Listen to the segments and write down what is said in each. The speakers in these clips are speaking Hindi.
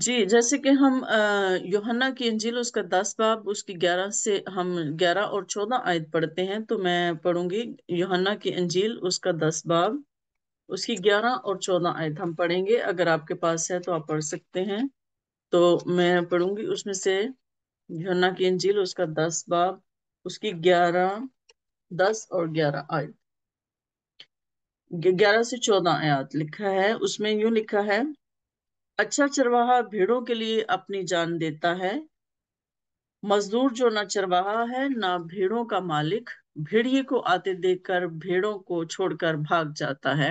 जी जैसे कि हम योहन्ना की अंजील उसका दस बाब उसकी ग्यारह से हम ग्यारह और चौदह आयत पढ़ते हैं तो मैं पढ़ूंगी योहना की अंजील उसका दस बाब उसकी ग्यारह और चौदह आयत हम पढ़ेंगे अगर आपके पास है तो आप पढ़ सकते हैं तो मैं पढ़ूंगी उसमें से यूहन्ना की अंजील उसका दस बाब उसकी ग्यारह दस और ग्यारह आयत ग्यारह से चौदह आयत लिखा है उसमें यूं लिखा है अच्छा चरवाहा भेड़ों के लिए अपनी जान देता है मजदूर जो ना चरवाहा है ना भेड़ों का मालिक भेड़िए को आते देखकर भेड़ों को छोड़कर भाग जाता है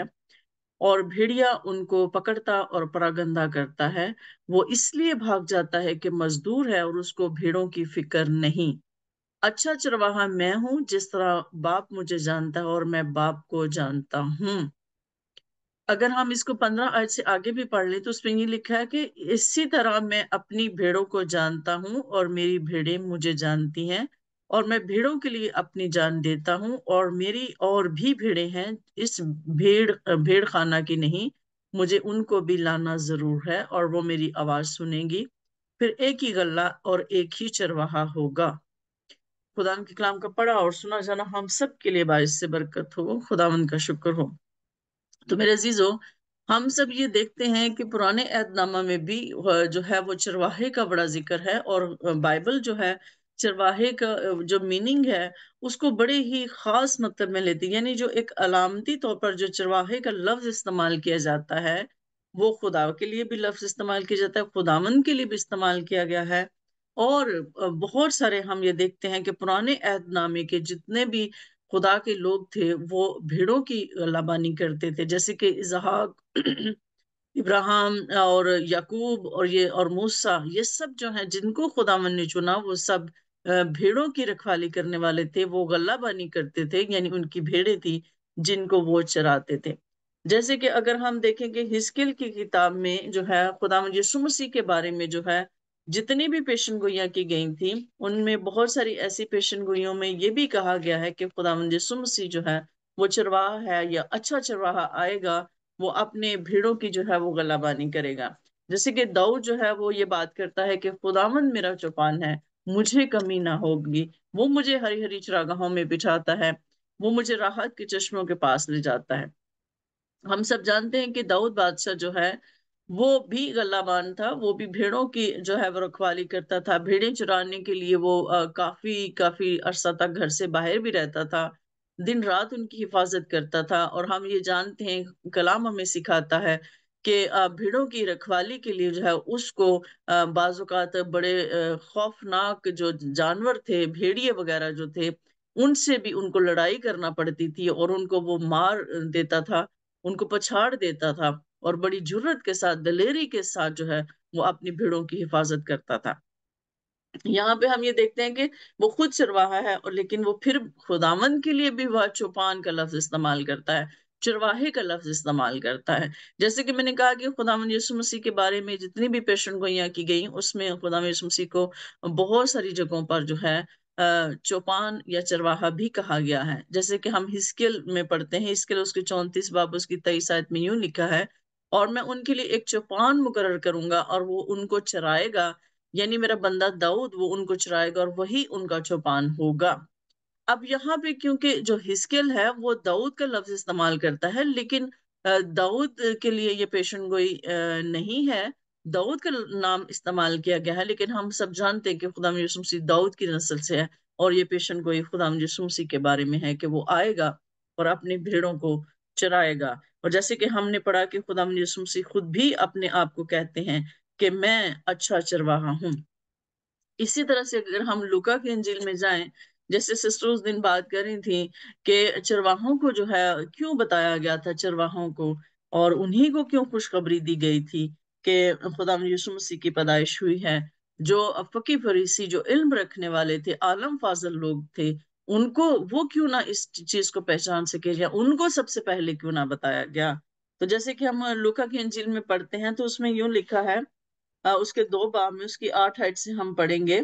और भेड़िया उनको पकड़ता और परागंदा करता है वो इसलिए भाग जाता है कि मजदूर है और उसको भेड़ों की फिक्र नहीं अच्छा चरवाहा मैं हूं जिस तरह बाप मुझे जानता है और मैं बाप को जानता हूँ अगर हम इसको पंद्रह आयत से आगे भी पढ़ लें तो उसमें ये लिखा है कि इसी तरह मैं अपनी भेड़ों को जानता हूँ और मेरी भेड़े मुझे जानती हैं और मैं भेड़ों के लिए अपनी जान देता हूँ और मेरी और भी भेड़े हैं इस भेड़ भेड़ खाना की नहीं मुझे उनको भी लाना जरूर है और वो मेरी आवाज सुनेंगी फिर एक ही गल्ला और एक ही चरवाहा होगा खुदा के कलाम का पढ़ा और सुना जाना हम सब के लिए बायस से बरकत हो खुदा का शुक्र हो तो मेरे अजीज हो हम सब ये देखते हैं कि पुराने ऐदनामा में भी जो है वो चरवाहे का बड़ा जिक्र है और बाइबल जो है चरवाहे का जो मीनिंग है उसको बड़े ही खास मतलब में लेती है यानी जो एक अलामती तौर पर जो चरवाहे का लफ्ज इस्तेमाल किया जाता है वो खुदा के लिए भी लफ्ज इस्तेमाल किया जाता है खुदावन के लिए भी इस्तेमाल किया गया है और बहुत सारे हम ये देखते हैं कि पुराने ऐदनामे के जितने भी खुदा के लोग थे वो भेड़ों की लाबानी करते थे जैसे कि इजहाक इब्राहिम और याकूब और ये और मूसा ये सब जो है जिनको खुदावन ने चुना वो सब भेड़ों की रखवाली करने वाले थे वो गल्लाबानी करते थे यानी उनकी भेड़े थी जिनको वो चराते थे जैसे कि अगर हम देखें कि हिस्किल की किताब में जो है खुदा यीशु मसीह के बारे में जो है जितनी भी पेशन गोइयाँ की गई थी उनमें बहुत सारी ऐसी पेशन गोइयों में ये भी कहा गया है कि खुदावंद सुमसी जो है वो चरवाहा है या अच्छा चरवाहा आएगा वो अपने भीड़ों की जो है वो गलाबानी करेगा जैसे कि दाऊ जो है वो ये बात करता है कि खुदावंद मेरा चौपान है मुझे कमी ना होगी वो मुझे हरी हरी चरागाहों में बिछाता है वो मुझे राहत के चश्मों के पास ले जाता है हम सब जानते हैं कि दाऊद बादशाह जो है वो भी गलाबान था वो भी भेड़ों की जो है वो रखवाली करता था भेड़ें चुराने के लिए वो आ, काफी काफी अरसा तक घर से बाहर भी रहता था दिन रात उनकी हिफाजत करता था और हम ये जानते हैं कलाम हमें सिखाता है कि भीड़ों की रखवाली के लिए जो है उसको बाजुकात बड़े खौफनाक जो जानवर थे भेड़िए वगैरह जो थे उनसे भी उनको लड़ाई करना पड़ती थी और उनको वो मार देता था उनको पछाड़ देता था और बड़ी जुर्रत के साथ दलेरी के साथ जो है वो अपनी भीड़ों की हिफाजत करता था यहाँ पे हम ये देखते हैं कि वो खुद चरवाहा है और लेकिन वो फिर खुदावन के लिए भी वह चौपान का लफ्ज इस्तेमाल करता है चरवाहे का लफ्ज इस्तेमाल करता है जैसे कि मैंने कहा कि खुदावन यीशु मसीह के बारे में जितनी भी पेशन गोइयाँ की गई उसमें खुदावन यीशु मसीह को बहुत सारी जगहों पर जो है चौपान या चरवाहा भी कहा गया है जैसे कि हम हिस्किल में पढ़ते हैं हिस्किल उसके चौंतीस बाब उसकी तेईस आयत में यूं लिखा है और मैं उनके लिए एक चौपान मुकर करूंगा और वो उनको चराएगा यानी मेरा बंदा दाऊद वो उनको चराएगा और वही उनका चौपान होगा अब यहाँ पे क्योंकि जो हिस्किल है वो दाऊद का लफ्ज इस्तेमाल करता है लेकिन दाऊद के लिए ये पेशन गोई नहीं है दाऊद का नाम इस्तेमाल किया गया है लेकिन हम सब जानते हैं कि खुदाम यसुमसी दाऊद की नस्ल से है और ये पेशन गोई खुदाम यसुमसी के बारे में है कि वो आएगा और अपनी भीड़ों को चराएगा और जैसे कि हमने पढ़ा कि खुदा मसीह खुद भी अपने आप को कहते हैं कि मैं अच्छा चरवाहा हूँ इसी तरह से अगर हम लुका के इंजिल में जाएं जैसे सिस्टर उस दिन बात कर रही थी कि चरवाहों को जो है क्यों बताया गया था चरवाहों को और उन्हीं को क्यों खुशखबरी दी गई थी कि खुदा यूसुम मसीह की पैदाइश हुई है जो फकी फरीसी जो इल्म रखने वाले थे आलम फाजल लोग थे उनको वो क्यों ना इस चीज को पहचान सके या उनको सबसे पहले क्यों ना बताया गया तो जैसे कि हम लुका की अंजील में पढ़ते हैं तो उसमें यूं लिखा है उसके दो बाब में उसकी आठ हाइट से हम पढ़ेंगे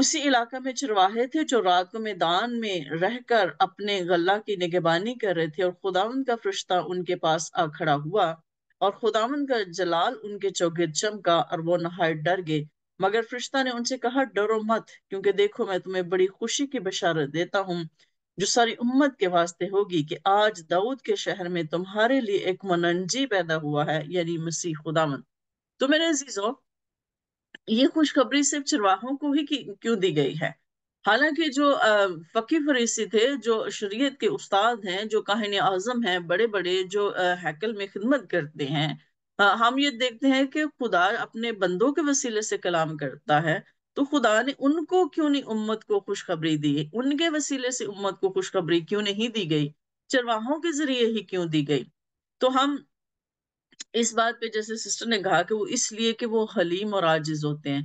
उसी इलाका में चरवाहे थे जो रात को मैदान में रहकर अपने गल्ला की निगेबानी कर रहे थे और खुदावन का फरिश्ता उनके पास आ खड़ा हुआ और खुदावन का जलाल उनके चौगे चमका और वो नहाय डर गए मगर फरिश्ता ने उनसे कहा डरो मत क्योंकि देखो मैं तुम्हें बड़ी खुशी की बशारत देता हूँ जो सारी उम्मत के वास्ते होगी कि आज दाऊद के शहर में तुम्हारे लिए एक मनंजी पैदा हुआ है यानी मसीह खुदावन तो मेरे अजीजो ये खुशखबरी सिर्फ चरवाहों को ही क्यों दी गई है हालांकि जो फकी फरीसी थे जो शरीयत के उस्ताद हैं जो कहने आजम हैं बड़े बड़े जो हैकल में खिदमत करते हैं हाँ, हम ये देखते हैं कि खुदा अपने बंदों के वसीले से कलाम करता है तो खुदा ने उनको क्यों नहीं उम्मत को खुशखबरी दी उनके वसीले से उम्मत को खुशखबरी क्यों नहीं दी गई चरवाहों के जरिए ही क्यों दी गई तो हम इस बात पे जैसे सिस्टर ने कहा कि वो इसलिए कि वो हलीम और आजिज होते हैं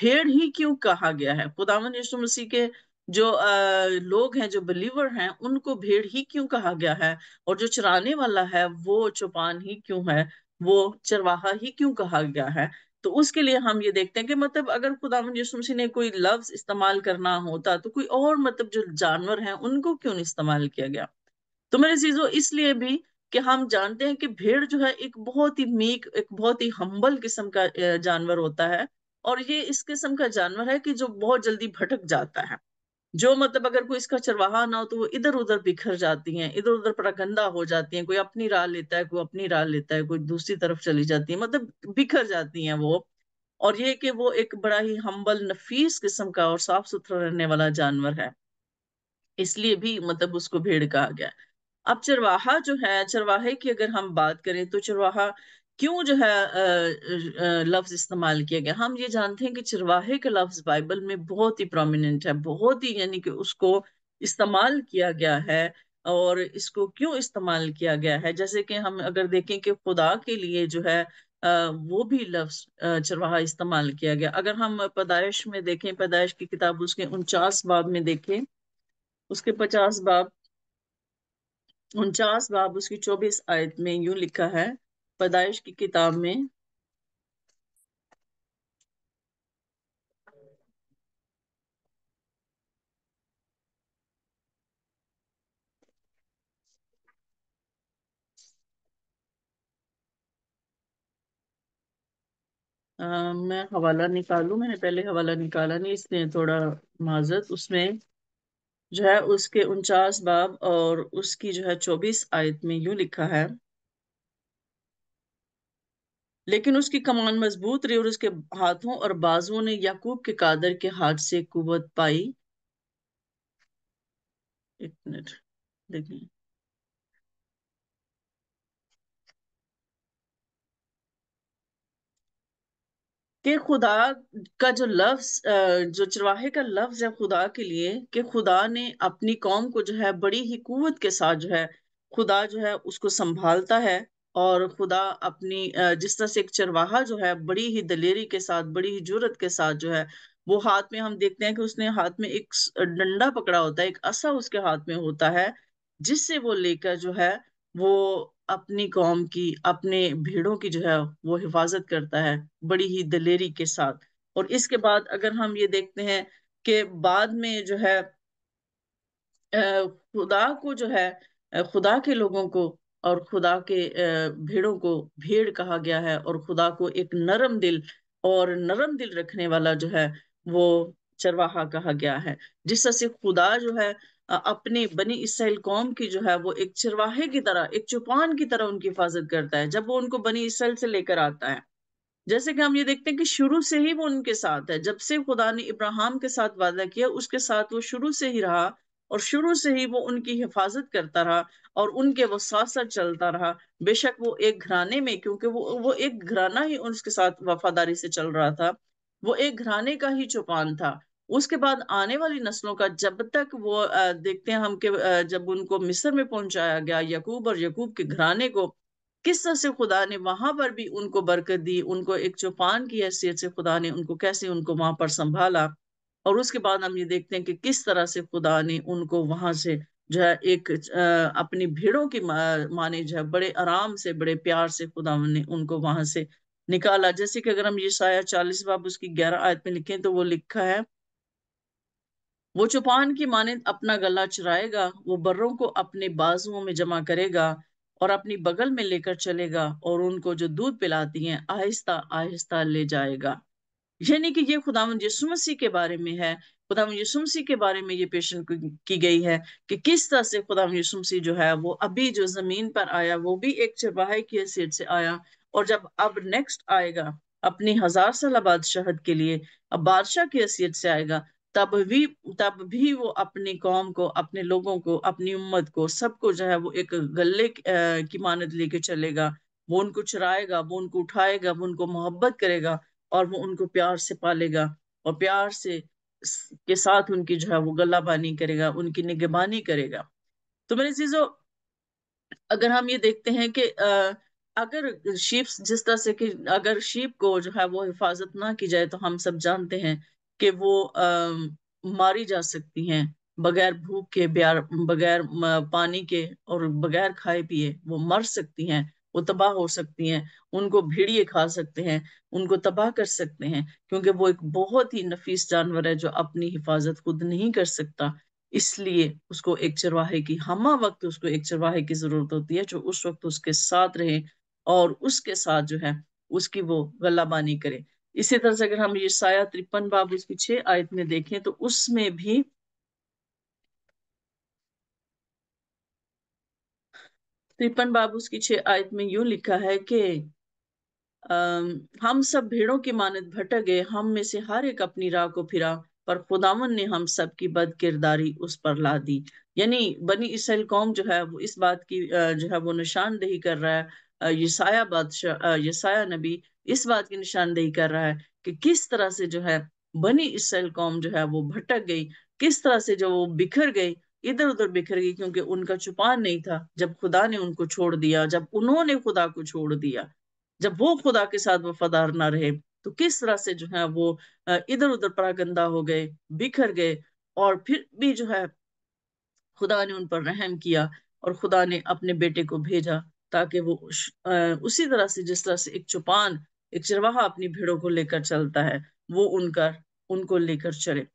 भेड़ ही क्यों कहा गया है खुदावन यीशु मसीह के जो आ, लोग हैं जो बिलीवर हैं उनको भेड़ ही क्यों कहा गया है और जो चराने वाला है वो चौपान ही क्यों है वो चरवाहा ही क्यों कहा गया है तो उसके लिए हम ये देखते हैं कि मतलब अगर खुदा यसु ने कोई लफ्ज इस्तेमाल करना होता तो कोई और मतलब जो जानवर हैं उनको क्यों इस्तेमाल किया गया तो मेरे चीजों इसलिए भी कि हम जानते हैं कि भेड़ जो है एक बहुत ही मीक एक बहुत ही हम्बल किस्म का जानवर होता है और ये इस किस्म का जानवर है कि जो बहुत जल्दी भटक जाता है जो मतलब अगर कोई इसका चरवाहा ना हो तो वो इधर उधर बिखर जाती हैं इधर उधर प्रगंदा हो जाती हैं कोई अपनी राह लेता है कोई अपनी राह लेता है कोई दूसरी तरफ चली जाती है मतलब बिखर जाती हैं वो और ये कि वो एक बड़ा ही हम्बल नफीस किस्म का और साफ सुथरा रहने वाला जानवर है इसलिए भी मतलब उसको भेड़ कहा गया अब चरवाहा जो है चरवाहे की अगर हम बात करें तो चरवाहा क्यों जो है लफ्ज इस्तेमाल किया गया हम ये जानते हैं कि चरवाहे का लफ्ज बाइबल में बहुत ही प्रोमिनेंट है बहुत ही यानी कि उसको इस्तेमाल किया गया है और इसको क्यों इस्तेमाल किया गया है जैसे कि हम अगर देखें कि खुदा के लिए जो है वो भी लफ्ज चरवाहा इस्तेमाल किया गया अगर हम पैदाइश में देखें पैदाइश की किताब उसके उनचास बाब में देखें उसके पचास बाब उनचास बाब उसकी चौबीस आयत में यूं लिखा है पैदाइश की किताब में Uh, मैं हवाला निकालू मैंने पहले हवाला निकाला नहीं इसने थोड़ा माजत उसमें जो है उसके उनचास बाब और उसकी जो है चौबीस आयत में यूं लिखा है लेकिन उसकी कमान मजबूत रही और उसके हाथों और बाजुओं ने याकूब के कादर के हाथ से कुवत पाई एक मिनट देखिए कि खुदा का जो लफ्ज जो चरवाहे का लफ्ज है खुदा के लिए कि खुदा ने अपनी कौम को जो है बड़ी ही कुवत के साथ जो है खुदा जो है उसको संभालता है और खुदा अपनी जिस तरह से एक चरवाहा जो है बड़ी ही दलेरी के साथ बड़ी ही जरूरत के साथ जो है वो हाथ में हम देखते हैं कि उसने हाथ में एक डंडा पकड़ा होता है एक असा उसके हाथ में होता है जिससे वो लेकर जो है वो अपनी कौम की अपने भीड़ों की जो है वो हिफाजत करता है बड़ी ही दलेरी के साथ और इसके बाद अगर हम ये देखते हैं कि बाद में जो है खुदा को जो है खुदा के लोगों को और खुदा के भेड़ों को भेड़ कहा गया है और खुदा को एक नरम दिल और नरम दिल रखने वाला जो है वो चरवाहा कहा गया है जिस तरह से खुदा जो है अपने बनी इसराइल कौम की जो है वो एक चरवाहे की तरह एक चुपान की तरह उनकी हिफाजत करता है जब वो उनको बनी इसराइल से लेकर आता है जैसे कि हम ये देखते हैं कि शुरू से ही वो उनके साथ है जब से खुदा ने इब्राहिम के साथ वादा किया उसके साथ वो शुरू से ही रहा और शुरू से ही वो उनकी हिफाजत करता रहा और उनके वो साथ साथ चलता रहा बेशक वो एक घराने में क्योंकि वो वो एक घराना ही उसके साथ वफादारी से चल रहा था वो एक घराने का ही चौपान था उसके बाद आने वाली नस्लों का जब तक वो देखते हैं हम के जब उनको मिस्र में पहुंचाया गया यकूब और यकूब के घराने को किस तरह से खुदा ने वहां पर भी उनको बरकत दी उनको एक चौपान की हैसियत से खुदा ने उनको कैसे उनको वहां पर संभाला और उसके बाद हम ये देखते हैं कि किस तरह से खुदा ने उनको वहां से जो है एक अपनी भीड़ों की माने जो है बड़े आराम से बड़े प्यार से खुदा ने उनको वहां से निकाला जैसे कि अगर हम ये साया चालीस बाब उसकी ग्यारह आयत में लिखें तो वो लिखा है वो चुपान की माने अपना गला चुराएगा वो बर्रों को अपने बाजुओं में जमा करेगा और अपनी बगल में लेकर चलेगा और उनको जो दूध पिलाती हैं आहिस्ता आहिस्ता ले जाएगा यानी कि ये खुदा यसु मसीह के बारे में है खुदा यसु मसीह के बारे में ये पेशन की गई है कि किस तरह से खुदा यसु मसीह जो है वो अभी जो जमीन पर आया वो भी एक चरवाहे की हैसियत से आया और जब अब नेक्स्ट आएगा अपनी हजार साल बादशाह के लिए अब बादशाह की हैसियत से आएगा तब भी तब भी वो अपनी कौम को अपने लोगों को अपनी उम्मत को सबको जो है वो एक गले की मानद लेके चलेगा वो उनको चराएगा वो उनको उठाएगा वो उनको मोहब्बत करेगा और वो उनको प्यार से पालेगा और प्यार से के साथ उनकी जो है वो गला बानी करेगा उनकी निगबानी करेगा तो मेरे चीजों अगर हम ये देखते हैं कि अगर शीप जिस तरह से कि अगर शीप को जो है वो हिफाजत ना की जाए तो हम सब जानते हैं कि वो आ, मारी जा सकती हैं बगैर भूख के बगैर पानी के और बगैर खाए पिए वो मर सकती हैं वो तबाह हो सकती हैं उनको भीड़िए खा सकते हैं उनको तबाह कर सकते हैं क्योंकि वो एक बहुत ही नफीस जानवर है जो अपनी हिफाजत खुद नहीं कर सकता इसलिए उसको एक चरवाहे की हम वक्त उसको एक चरवाहे की ज़रूरत होती है जो उस वक्त उसके साथ रहे और उसके साथ जो है उसकी वो गलाबानी करे इसी तरह से अगर हम ये साया त्रिपन बाब उसकी छह आयत में देखें तो उसमें भी त्रिपन बाब उसकी छह आयत में यूं लिखा है कि हम सब भेड़ों की मानद भटक गए हम में से हर एक अपनी राह को फिरा पर खुदावन ने हम सब की बद किरदारी उस पर ला दी यानी बनी इसल कौम जो है वो इस बात की जो है वो निशानदेही कर रहा है यसाया बादशाह यसाया नबी इस बात की निशानदेही कर रहा है कि किस तरह से जो है बनी इसल कौम जो है वो भटक गई किस तरह से जो वो बिखर गई इधर उधर बिखर गई क्योंकि उनका छुपान नहीं था जब खुदा ने उनको छोड़ दिया जब उन्होंने खुदा को छोड़ दिया जब वो खुदा के साथ वफादार ना रहे तो किस तरह से जो है वो इधर उधर परागंदा हो गए बिखर गए और फिर भी जो है खुदा ने उन पर रहम किया और खुदा ने अपने बेटे को भेजा ताकि वो उसी तरह से जिस तरह से एक चुपान एक चरवाहा अपनी भेड़ों को लेकर चलता है वो उनका उनको लेकर चले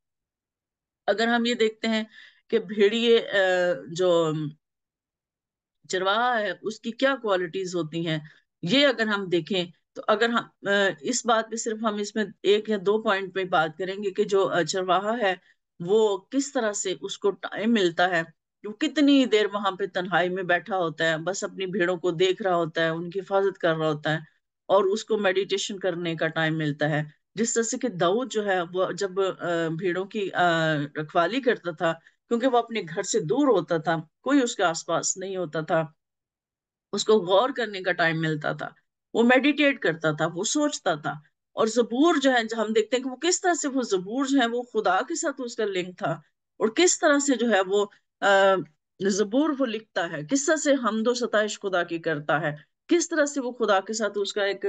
अगर हम ये देखते हैं कि भेड़िए जो चरवाहा है उसकी क्या क्वालिटीज होती हैं ये अगर हम देखें तो अगर हम इस बात पे सिर्फ हम इसमें एक या दो पॉइंट पे बात करेंगे कि जो चरवाहा है वो किस तरह से उसको टाइम मिलता है वो कितनी देर वहां पे तन्हाई में बैठा होता है बस अपनी भेड़ों को देख रहा होता है उनकी हिफाजत कर रहा होता है और उसको मेडिटेशन करने का टाइम मिलता है जिस तरह से कि दाऊद जो है वो जब भेड़ों की रखवाली करता था क्योंकि वो अपने घर से दूर होता था कोई उसके आसपास नहीं होता था उसको गौर करने का टाइम मिलता था वो मेडिटेट करता था वो सोचता था और जबूर जो है हम देखते हैं कि वो किस तरह से वो जबूर जो है वो खुदा के साथ उसका लिंक था और किस तरह से जो है वो अः जबूर वो लिखता है किस तरह से हमदो सताइश खुदा की करता है किस तरह से वो खुदा के साथ उसका एक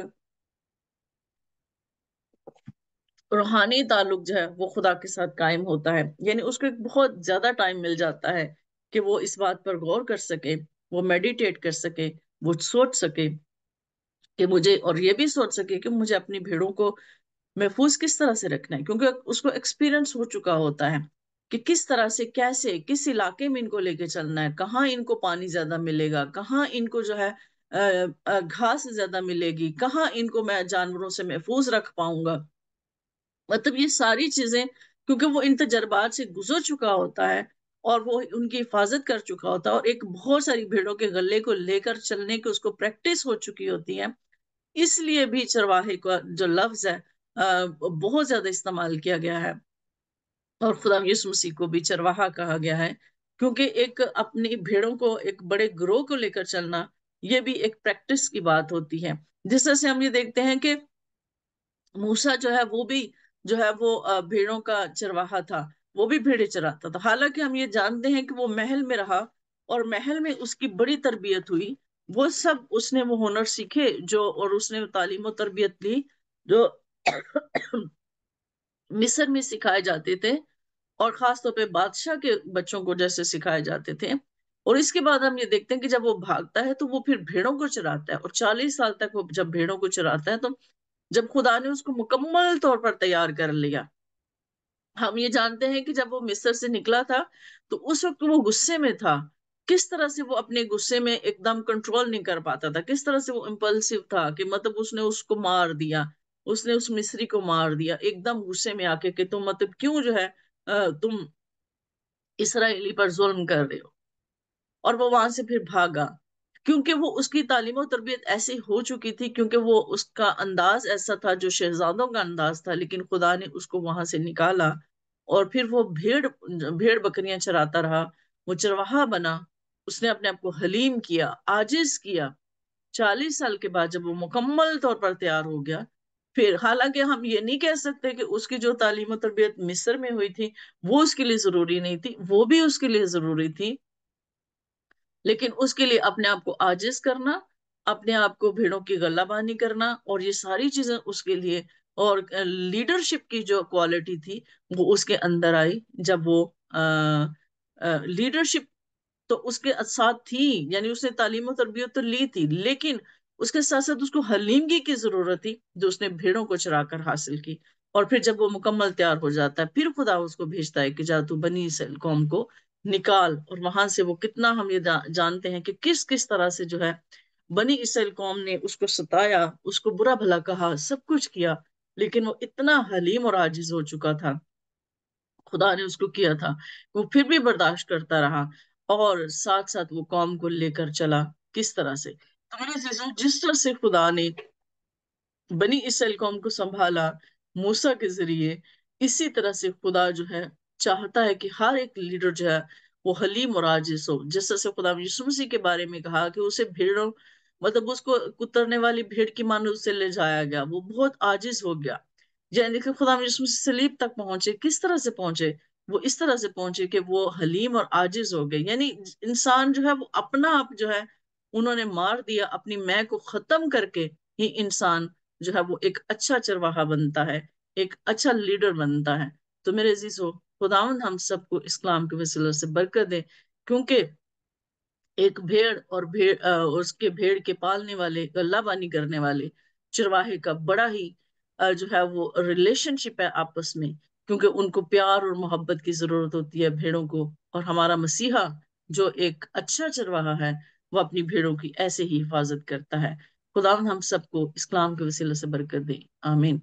रूहानी ताल्लुक जो है वो खुदा के साथ कायम होता है यानी उसको एक बहुत ज्यादा टाइम मिल जाता है कि वो इस बात पर गौर कर सके वो मेडिटेट कर सके वो सोच सके कि मुझे और ये भी सोच सके कि मुझे अपनी भीड़ों को महफूज किस तरह से रखना है क्योंकि उसको एक्सपीरियंस हो चुका होता है कि किस तरह से कैसे किस इलाके में इनको लेके चलना है कहाँ इनको पानी ज्यादा मिलेगा कहाँ इनको जो है घास ज्यादा मिलेगी कहाँ इनको मैं जानवरों से महफूज रख पाऊंगा मतलब ये सारी चीजें क्योंकि वो इन तजर्बात से गुजर चुका होता है और वो उनकी हिफाजत कर चुका होता है और एक बहुत सारी भेड़ों के गले को लेकर चलने की उसको प्रैक्टिस हो चुकी होती है इसलिए भी चरवाहे का जो लफ्ज है बहुत ज्यादा इस्तेमाल किया गया है और खुदा यूस मसीह को भी चरवाहा कहा गया है क्योंकि एक अपनी भेड़ों को एक बड़े ग्रोह को लेकर चलना ये भी एक प्रैक्टिस की बात होती है जिस तरह से हम ये देखते हैं कि मूसा जो है वो भी जो है वो भेड़ों का चरवाहा था वो भी भेड़े चराता था हालांकि हम ये जानते हैं कि वो महल में रहा और महल में उसकी बड़ी तरबियत हुई वो सब उसने वो हुनर सीखे जो और उसने तालीम और तरबियत ली जो मिस्र में सिखाए जाते थे और खास तौर पे बादशाह के बच्चों को जैसे सिखाए जाते थे और इसके बाद हम ये देखते हैं कि जब वो भागता है तो वो फिर भेड़ों को चराता है और चालीस साल तक वो जब भेड़ों को चराता है तो जब खुदा ने उसको मुकम्मल तौर पर तैयार कर लिया हम ये जानते हैं कि जब वो मिस्र से निकला था तो उस वक्त वो गुस्से में था किस तरह से वो अपने गुस्से में एकदम कंट्रोल नहीं कर पाता था किस तरह से वो इम्पल्सिव था कि मतलब उसने उसको मार दिया उसने उस मिस्री को मार दिया एकदम गुस्से में आके कि तुम मतलब क्यों जो है तुम इसराइली पर जुल्म कर रहे हो और वो वहां से फिर भागा क्योंकि वो उसकी तालीम और तरबियत ऐसी हो चुकी थी क्योंकि वो उसका अंदाज ऐसा था जो शहजादों का अंदाज था लेकिन खुदा ने उसको वहां से निकाला और फिर वो भेड़ भेड़ बकरियां चराता रहा वो चरवाहा बना उसने अपने आप को हलीम किया आजिज किया चालीस साल के बाद जब वो मुकम्मल तौर पर तैयार हो गया फिर हालांकि हम ये नहीं कह सकते कि उसकी जो तालीम तरबियत मिस्र में हुई थी वो उसके लिए ज़रूरी नहीं थी वो भी उसके लिए ज़रूरी थी लेकिन उसके लिए अपने आप को आजिज करना अपने आप को भेड़ों की गलाबानी करना और ये सारी चीजें उसके लिए और लीडरशिप की जो क्वालिटी थी वो उसके अंदर आई जब वो लीडरशिप तो उसके साथ थी यानी उसने तालीम और तरबियत तो ली थी लेकिन उसके साथ साथ उसको हलीमगी की जरूरत थी जो उसने भेड़ों को चरा कर हासिल की और फिर जब वो मुकम्मल तैयार हो जाता है फिर खुदा उसको भेजता है कि जा तू बनी कौम को निकाल और वहां से वो कितना हम ये जा, जानते हैं कि किस किस तरह से जो है बनी इसल कौम ने उसको सताया उसको बुरा भला कहा सब कुछ किया लेकिन वो इतना हलीम और आजिज हो चुका था खुदा ने उसको किया था वो फिर भी बर्दाश्त करता रहा और साथ साथ वो कौम को लेकर चला किस तरह से तो मेरे जिस तरह से खुदा ने बनी इसल कौम को संभाला मूसा के जरिए इसी तरह से खुदा जो है चाहता है कि हर एक लीडर जो है वो हलीम और आजिज हो जिस तरह से खुदा यीशु के बारे में कहा कि उसे भीड़ों मतलब उसको कुतरने वाली भीड़ की मानो उससे ले जाया गया वो बहुत आजिज हो गया यानी कि खुदा यीशु सलीब तक पहुंचे किस तरह से पहुंचे वो इस तरह से पहुंचे कि वो हलीम और आजिज हो गए यानी इंसान जो है वो अपना आप जो है उन्होंने मार दिया अपनी मैं को खत्म करके ही इंसान जो है वो एक अच्छा चरवाहा बनता है एक अच्छा लीडर बनता है तो मेरे अजीज हो खुदावन हम सबको इस्लाम के वसीलों से बरकत दे क्योंकि एक भेड़ और भेड़ आ, उसके भेड़ के पालने वाले गल्लाबानी करने वाले चरवाहे का बड़ा ही आ, जो है वो रिलेशनशिप है आपस में क्योंकि उनको प्यार और मोहब्बत की जरूरत होती है भेड़ों को और हमारा मसीहा जो एक अच्छा चरवाहा है वो अपनी भेड़ों की ऐसे ही हिफाजत करता है खुदावन हम सबको इस्लाम के वसीले से बरकत दे आमीन